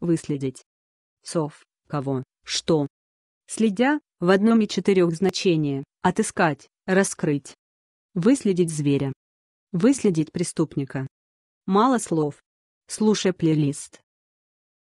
выследить. Сов, кого, что. Следя, в одном и четырех значения, отыскать, раскрыть. Выследить зверя. Выследить преступника. Мало слов. Слушай плейлист.